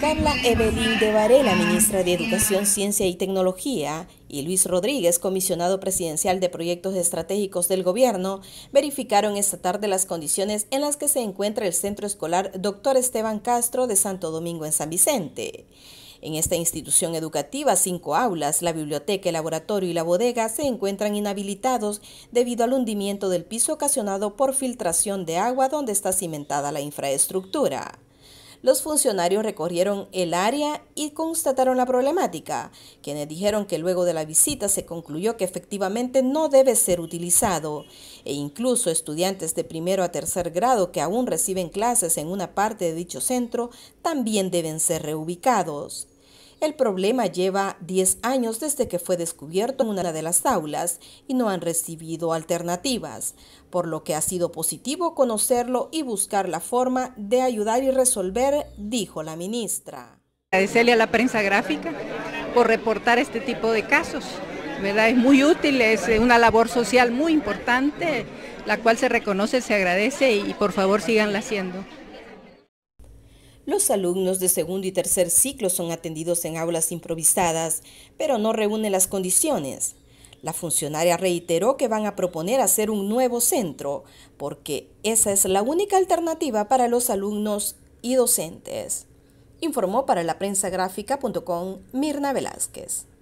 Carla Evelyn de Varela, ministra de Educación, Ciencia y Tecnología, y Luis Rodríguez, comisionado presidencial de proyectos estratégicos del gobierno, verificaron esta tarde las condiciones en las que se encuentra el centro escolar Dr. Esteban Castro de Santo Domingo en San Vicente. En esta institución educativa, cinco aulas, la biblioteca, el laboratorio y la bodega se encuentran inhabilitados debido al hundimiento del piso ocasionado por filtración de agua donde está cimentada la infraestructura. Los funcionarios recorrieron el área y constataron la problemática, quienes dijeron que luego de la visita se concluyó que efectivamente no debe ser utilizado, e incluso estudiantes de primero a tercer grado que aún reciben clases en una parte de dicho centro también deben ser reubicados. El problema lleva 10 años desde que fue descubierto en una de las aulas y no han recibido alternativas, por lo que ha sido positivo conocerlo y buscar la forma de ayudar y resolver, dijo la ministra. Agradecerle a la prensa gráfica por reportar este tipo de casos. ¿verdad? Es muy útil, es una labor social muy importante, la cual se reconoce, se agradece y, por favor síganla haciendo. Los alumnos de segundo y tercer ciclo son atendidos en aulas improvisadas, pero no reúnen las condiciones. La funcionaria reiteró que van a proponer hacer un nuevo centro, porque esa es la única alternativa para los alumnos y docentes. Informó para la prensa Mirna Velázquez.